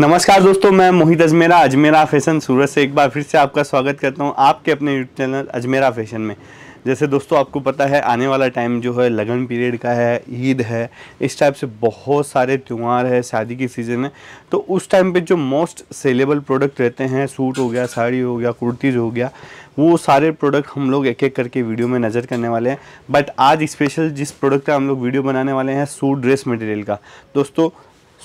नमस्कार दोस्तों मैं मोहित अजमेरा अजमेरा फैशन सूरत से एक बार फिर से आपका स्वागत करता हूं आपके अपने यूट्यूब चैनल अजमेरा फैशन में जैसे दोस्तों आपको पता है आने वाला टाइम जो है लगन पीरियड का है ईद है इस टाइप से बहुत सारे त्यौहार है शादी की सीज़न है तो उस टाइम पे जो मोस्ट सेलेबल प्रोडक्ट रहते हैं सूट हो गया साड़ी हो गया कुर्तीज़ हो गया वो सारे प्रोडक्ट हम लोग एक एक करके वीडियो में नज़र करने वाले हैं बट आज स्पेशल जिस प्रोडक्ट का हम लोग वीडियो बनाने वाले हैं सूट ड्रेस मटेरियल का दोस्तों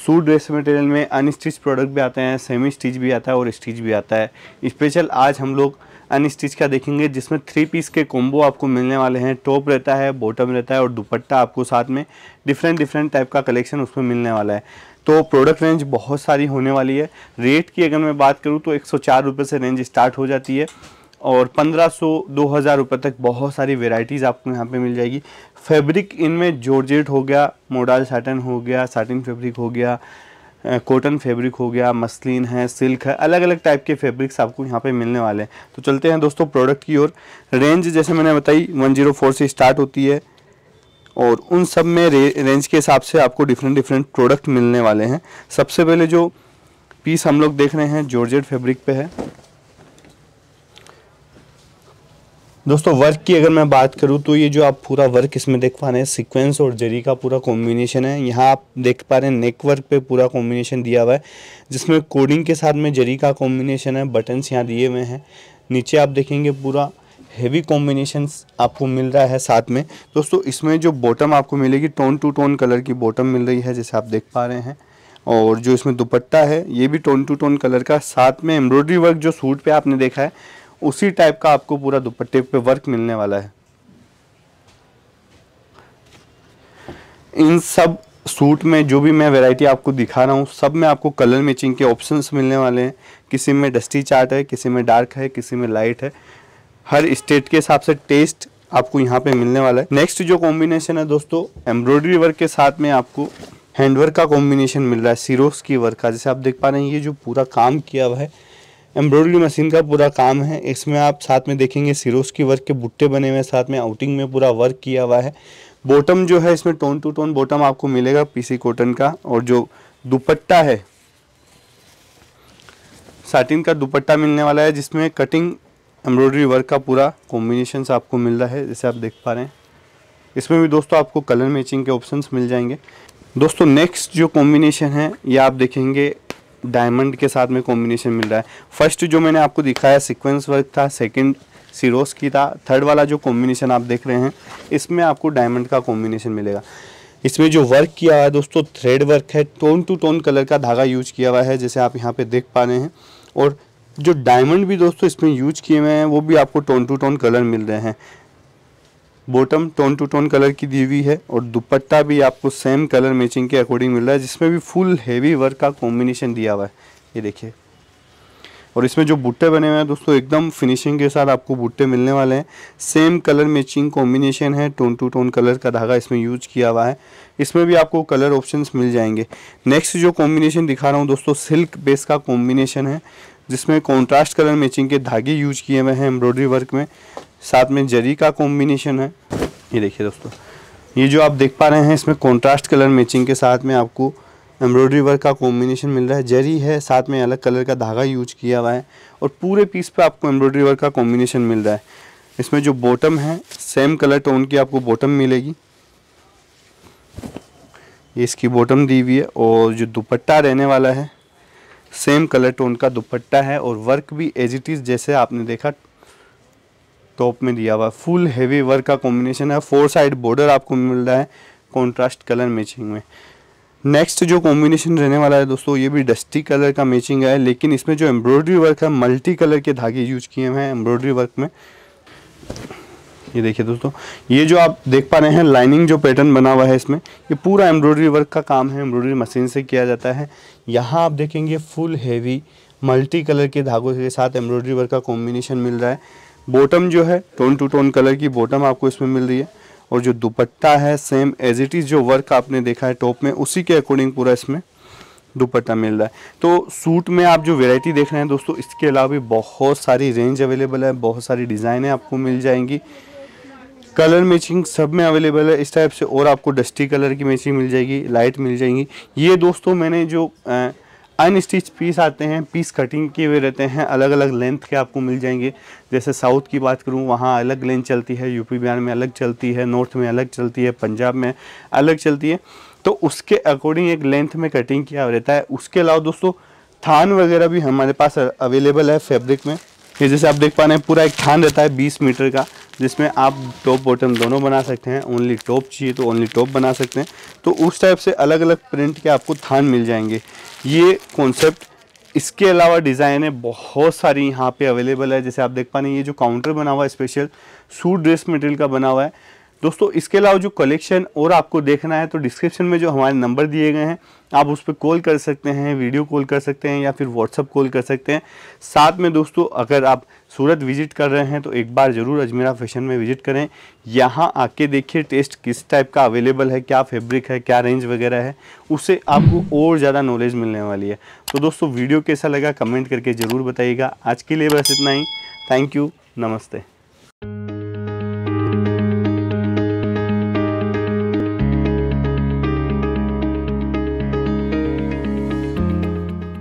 सूट ड्रेस मटेरियल में अनस्टिच प्रोडक्ट भी आते हैं सेमी स्टिच भी आता है और स्टिच भी आता है स्पेशल आज हम लोग अनस्टिच का देखेंगे जिसमें थ्री पीस के कॉम्बो आपको मिलने वाले हैं टॉप रहता है बॉटम रहता है और दुपट्टा आपको साथ में डिफरेंट डिफरेंट टाइप का कलेक्शन उसमें मिलने वाला है तो प्रोडक्ट रेंज बहुत सारी होने वाली है रेट की अगर मैं बात करूँ तो एक सौ से रेंज स्टार्ट हो जाती है और 1500 2000 रुपए तक बहुत सारी वेराइटीज़ आपको यहाँ पे मिल जाएगी फैब्रिक इनमें जॉर्जेट हो गया मोडाल साटन हो गया साटिन फैब्रिक हो गया कॉटन फैब्रिक हो गया मसलिन है सिल्क है अलग अलग टाइप के फैब्रिक्स आपको यहाँ पे मिलने वाले हैं तो चलते हैं दोस्तों प्रोडक्ट की ओर रेंज जैसे मैंने बताई 104 से स्टार्ट होती है और उन सब में रे, रेंज के हिसाब से आपको डिफरेंट डिफरेंट प्रोडक्ट मिलने वाले हैं सबसे पहले जो पीस हम लोग देख रहे हैं जॉर्जेट फैब्रिक पे है दोस्तों वर्क की अगर मैं बात करूं तो ये जो आप पूरा वर्क इसमें देख पा रहे हैं सीक्वेंस और जरी का पूरा कॉम्बिनेशन है यहाँ आप देख पा रहे हैं नेक वर्क पे पूरा कॉम्बिनेशन दिया हुआ है जिसमें कोडिंग के साथ में जरी का कॉम्बिनेशन है बटन्स यहाँ दिए हुए हैं नीचे आप देखेंगे पूरा हेवी कॉम्बिनेशन आपको मिल रहा है साथ में दोस्तों इसमें जो बॉटम आपको मिलेगी टोन टू टोन कलर की बॉटम मिल रही है जैसे आप देख पा रहे हैं और जो इसमें दुपट्टा है ये भी टोन टू टोन कलर का साथ में एम्ब्रॉयडरी वर्क जो सूट पे आपने देखा है उसी टाइप का आपको पूरा दुपट्टे पे वर्क मिलने वाला है इन सब सूट में जो भी मैं वैरायटी आपको दिखा रहा हूँ सब में आपको कलर मैचिंग के ऑप्शंस मिलने वाले हैं किसी में डस्टी चार्ट है किसी में डार्क है किसी में लाइट है हर स्टेट के हिसाब से टेस्ट आपको यहाँ पे मिलने वाला है नेक्स्ट जो कॉम्बिनेशन है दोस्तों एम्ब्रॉयडरी वर्क के साथ में आपको हैंडवर्क का कॉम्बिनेशन मिल रहा है सीरोस की वर्क का जैसे आप देख पा रहे हैं ये जो पूरा काम किया हुआ है एम्ब्रॉयडरी मशीन का पूरा काम है इसमें आप साथ में देखेंगे सिरोस की वर्क के बुट्टे बने हुए हैं साथ में आउटिंग में पूरा वर्क किया हुआ है बॉटम जो है इसमें टोन टू टोन बॉटम आपको मिलेगा पीसी कॉटन का और जो दुपट्टा है साटिन का दुपट्टा मिलने वाला है जिसमें कटिंग एम्ब्रॉयडरी वर्क का पूरा कॉम्बिनेशन आपको मिल रहा है जैसे आप देख पा रहे हैं इसमें भी दोस्तों आपको कलर मैचिंग के ऑप्शंस मिल जाएंगे दोस्तों नेक्स्ट जो कॉम्बिनेशन है ये आप देखेंगे डायमंड के साथ में कॉम्बिनेशन मिल रहा है फर्स्ट जो मैंने आपको दिखाया सीक्वेंस वर्क था सेकंड सीरोस की था थर्ड वाला जो कॉम्बिनेशन आप देख रहे हैं इसमें आपको डायमंड का कॉम्बिनेशन मिलेगा इसमें जो वर्क किया हुआ है दोस्तों थ्रेड वर्क है टोन टू टोन कलर का धागा यूज किया हुआ है जैसे आप यहाँ पे देख पा रहे हैं और जो डायमंड भी दोस्तों इसमें यूज किए हुए हैं वो भी आपको टोन टू टोन कलर मिल रहे हैं bottom tone to tone colour की दी हुई है और दुपट्टा भी आपको सेम कलर मैचिंग के अकॉर्डिंग मिल रहा है जिसमें भी फुल हैवी वर्क का कॉम्बिनेशन दिया हुआ है ये देखिए और इसमें जो बुट्टे बने हुए हैं दोस्तों एकदम फिनिशिंग के साथ आपको बुट्टे मिलने वाले हैं सेम कलर मैचिंग कॉम्बिनेशन है टोन टू टोन कलर का धागा इसमें यूज किया हुआ है इसमें भी आपको कलर ऑप्शंस मिल जाएंगे नेक्स्ट जो कॉम्बिनेशन दिखा रहा हूँ दोस्तों सिल्क बेस का कॉम्बिनेशन है जिसमें कॉन्ट्रास्ट कलर मैचिंग के धागे यूज किए हुए हैं एम्ब्रॉयडरी वर्क में साथ में जरी का कॉम्बिनेशन है ये देखिए दोस्तों ये जो आप देख पा रहे हैं इसमें कॉन्ट्रास्ट कलर मैचिंग के साथ में आपको एम्ब्रॉयडरी वर्क का कॉम्बिनेशन मिल रहा है जरी है साथ में अलग कलर का धागा यूज किया हुआ है और पूरे पीस पे आपको एम्ब्रॉयडरी वर्क का कॉम्बिनेशन मिल रहा है इसमें जो बॉटम है सेम कलर टोन की आपको बॉटम मिलेगी ये इसकी बॉटम दी हुई है और जो दुपट्टा रहने वाला है सेम कलर टोन का दुपट्टा है और वर्क भी एज इट इज़ जैसे आपने देखा टॉप में दिया हुआ है फुल हेवी वर्क का कॉम्बिनेशन है फोर साइड बॉर्डर आपको मिल रहा है कॉन्ट्रास्ट कलर मैचिंग में नेक्स्ट जो कॉम्बिनेशन रहने वाला है दोस्तों ये भी डस्टी कलर का मैचिंग है लेकिन इसमें जो एम्ब्रॉयडरी वर्क है मल्टी कलर के धागे यूज किए हुए हैं एम्ब्रॉयडरी वर्क में ये देखिए दोस्तों ये जो आप देख पा रहे हैं लाइनिंग जो पैटर्न बना हुआ है इसमें ये पूरा एम्ब्रॉयडरी वर्क का काम है एम्ब्रॉयडरी मशीन से किया जाता है यहाँ आप देखेंगे फुल हेवी मल्टी कलर के धागों के साथ एम्ब्रॉयडरी वर्क का कॉम्बिनेशन मिल रहा है बॉटम जो है टोन टू टोन कलर की बॉटम आपको इसमें मिल रही है और जो दुपट्टा है सेम एज इट इज़ जो वर्क आपने देखा है टॉप में उसी के अकॉर्डिंग पूरा इसमें दुपट्टा मिल रहा है तो सूट में आप जो वेराइटी देख रहे हैं दोस्तों इसके अलावा भी बहुत सारी रेंज अवेलेबल है बहुत सारी डिज़ाइनें आपको मिल जाएंगी कलर मैचिंग सब में अवेलेबल है इस टाइप से और आपको डस्टी कलर की मैचिंग मिल जाएगी लाइट मिल जाएंगी ये दोस्तों मैंने जो आ, अनस्टिच पीस आते हैं पीस कटिंग किए हुए रहते हैं अलग अलग लेंथ के आपको मिल जाएंगे जैसे साउथ की बात करूँ वहाँ अलग लेंथ चलती है यूपी बिहार में अलग चलती है नॉर्थ में अलग चलती है पंजाब में अलग चलती है तो उसके अकॉर्डिंग एक लेंथ में कटिंग किया रहता है उसके अलावा दोस्तों थान वगैरह भी हमारे पास अवेलेबल है फैब्रिक में ये जैसे आप देख पा रहे हैं पूरा एक थान रहता है बीस मीटर का जिसमें आप टॉप बॉटम दोनों बना सकते हैं ओनली टॉप चाहिए तो ओनली टॉप बना सकते हैं तो उस टाइप से अलग अलग प्रिंट के आपको थान मिल जाएंगे ये कॉन्सेप्ट इसके अलावा डिज़ाइनें बहुत सारी यहाँ पे अवेलेबल है जैसे आप देख पा रहे हैं ये जो काउंटर बना हुआ है स्पेशल सूट ड्रेस मटेरियल का बना हुआ है दोस्तों इसके अलावा जो कलेक्शन और आपको देखना है तो डिस्क्रिप्शन में जो हमारे नंबर दिए गए हैं आप उस पर कॉल कर सकते हैं वीडियो कॉल कर सकते हैं या फिर व्हाट्सअप कॉल कर सकते हैं साथ में दोस्तों अगर आप सूरत विज़िट कर रहे हैं तो एक बार ज़रूर अजमेरा फैशन में विज़िट करें यहाँ आके देखिए टेस्ट किस टाइप का अवेलेबल है क्या फैब्रिक है क्या रेंज वगैरह है उससे आपको और ज़्यादा नॉलेज मिलने वाली है तो दोस्तों वीडियो कैसा लगा कमेंट करके ज़रूर बताइएगा आज के लिए बस इतना ही थैंक यू नमस्ते